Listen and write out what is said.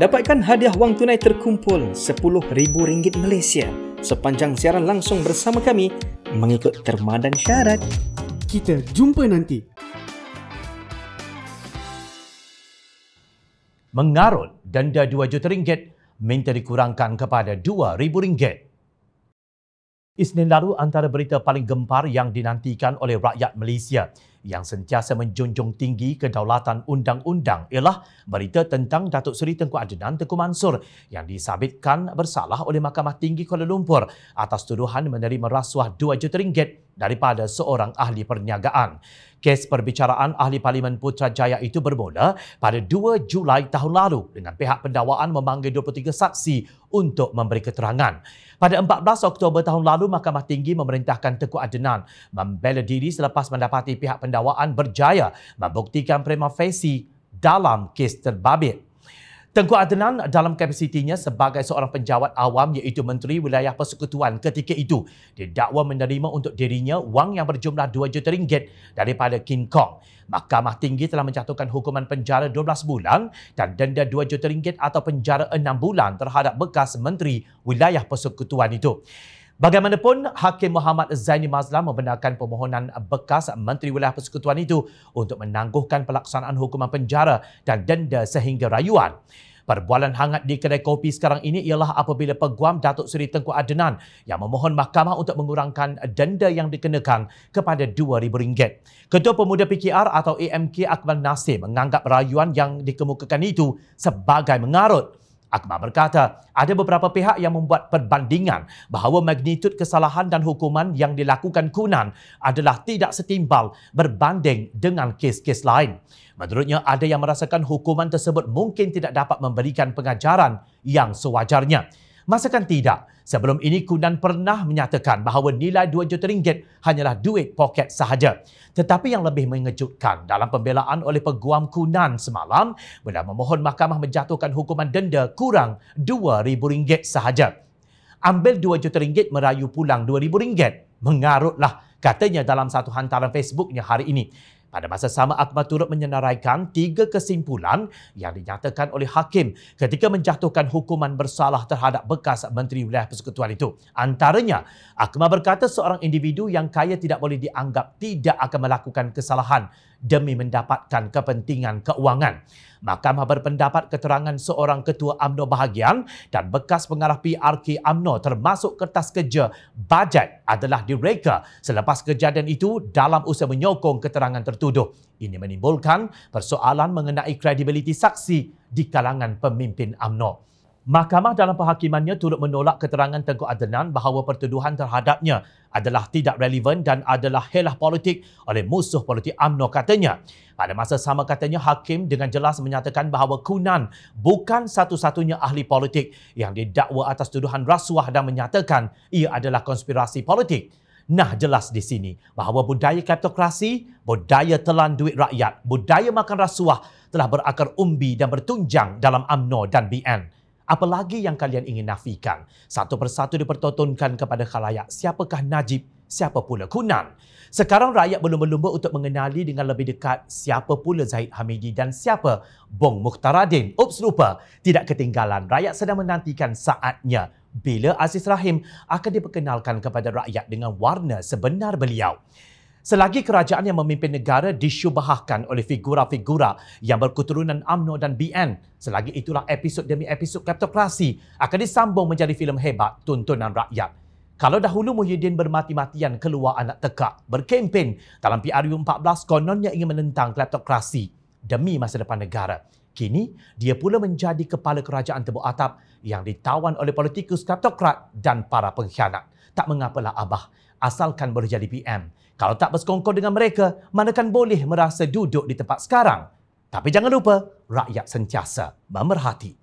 Dapatkan hadiah wang tunai terkumpul RM10,000 Malaysia sepanjang siaran langsung bersama kami mengikut terma dan syarat. Kita jumpa nanti. Mengarut denda RM2 juta ringgit minta dikurangkan kepada RM2,000 ringgit. Isnin lalu antara berita paling gempar yang dinantikan oleh rakyat Malaysia yang sentiasa menjunjung tinggi kedaulatan undang-undang ialah berita tentang Datuk Seri Tengku Adnan Tengku Mansur yang disabitkan bersalah oleh Mahkamah Tinggi Kuala Lumpur atas tuduhan menerima rasuah 2 juta ringgit daripada seorang ahli perniagaan. Kes perbicaraan Ahli Parlimen Putrajaya itu bermula pada 2 Julai tahun lalu dengan pihak pendakwaan memanggil 23 saksi untuk memberi keterangan. Pada 14 Oktober tahun lalu, Mahkamah Tinggi memerintahkan Teku Adenan membela diri selepas mendapati pihak pendakwaan berjaya membuktikan prima facie dalam kes terbabit Tengku Adnan dalam kapasitinya sebagai seorang penjawat awam iaitu Menteri Wilayah Persekutuan ketika itu didakwa menerima untuk dirinya wang yang berjumlah 2 juta ringgit daripada King Kong. Mahkamah Tinggi telah menjatuhkan hukuman penjara 12 bulan dan denda 2 juta ringgit atau penjara 6 bulan terhadap bekas Menteri Wilayah Persekutuan itu. Bagaimanapun, Hakim Muhammad Zaini Mazlan membenarkan permohonan bekas Menteri Wilayah Persekutuan itu untuk menangguhkan pelaksanaan hukuman penjara dan denda sehingga rayuan. Perbualan hangat di kedai kopi sekarang ini ialah apabila peguam Datuk Seri Tengku Adenan yang memohon mahkamah untuk mengurangkan denda yang dikenakan kepada RM2,000. Ketua Pemuda PKR atau AMK Akmal Nasir menganggap rayuan yang dikemukakan itu sebagai mengarut. Akbar berkata, ada beberapa pihak yang membuat perbandingan bahawa magnitud kesalahan dan hukuman yang dilakukan Kunan adalah tidak setimbal berbanding dengan kes-kes lain. Menurutnya, ada yang merasakan hukuman tersebut mungkin tidak dapat memberikan pengajaran yang sewajarnya. Masakan tidak, sebelum ini Kunan pernah menyatakan bahawa nilai RM2 juta ringgit hanyalah duit poket sahaja. Tetapi yang lebih mengejutkan, dalam pembelaan oleh peguam Kunan semalam, beliau memohon mahkamah menjatuhkan hukuman denda kurang ribu ringgit sahaja. Ambil RM2 juta ringgit merayu pulang ribu ringgit. mengarutlah katanya dalam satu hantaran Facebooknya hari ini. Pada masa sama, Akmal turut menyenaraikan tiga kesimpulan yang dinyatakan oleh hakim ketika menjatuhkan hukuman bersalah terhadap bekas Menteri Wilayah Persekutuan itu. Antaranya, Akmal berkata seorang individu yang kaya tidak boleh dianggap tidak akan melakukan kesalahan demi mendapatkan kepentingan keuangan. Mahkamah berpendapat keterangan seorang ketua UMNO bahagian dan bekas pengarah PRK UMNO termasuk kertas kerja bajet adalah direka selepas kejadian itu dalam usaha menyokong keterangan tersebut bertuduh. Ini menimbulkan persoalan mengenai kredibiliti saksi di kalangan pemimpin AMNO. Mahkamah dalam perhakimannya turut menolak keterangan Tengku Adnan bahawa pertuduhan terhadapnya adalah tidak relevan dan adalah helah politik oleh musuh politik AMNO katanya. Pada masa sama katanya, Hakim dengan jelas menyatakan bahawa Kunan bukan satu-satunya ahli politik yang didakwa atas tuduhan rasuah dan menyatakan ia adalah konspirasi politik. Nah jelas di sini bahawa budaya kapitokrasi, budaya telan duit rakyat, budaya makan rasuah telah berakar umbi dan bertunjang dalam UMNO dan BN. Apalagi yang kalian ingin nafikan, satu persatu dipertontonkan kepada khalayak siapakah Najib siapa pula Kunan. Sekarang rakyat belum berlumba untuk mengenali dengan lebih dekat siapa pula Zaid Hamidi dan siapa Bong Mukhtaradin. Ups, lupa. Tidak ketinggalan, rakyat sedang menantikan saatnya bila Aziz Rahim akan diperkenalkan kepada rakyat dengan warna sebenar beliau. Selagi kerajaan yang memimpin negara disyubahkan oleh figura-figura yang berketurunan UMNO dan BN, selagi itulah episod demi episod kleptokrasi akan disambung menjadi filem hebat tuntunan rakyat. Kalau dahulu Muhyiddin bermati-matian keluar anak tekak, berkempen dalam PRU14 kononnya ingin menentang kleptokrasi demi masa depan negara. Kini, dia pula menjadi kepala kerajaan tebuk atap yang ditawan oleh politikus kleptokrat dan para pengkhianat. Tak mengapalah Abah, asalkan boleh jadi PM. Kalau tak bersekongkol dengan mereka, manakan boleh merasa duduk di tempat sekarang. Tapi jangan lupa, rakyat sentiasa memerhati.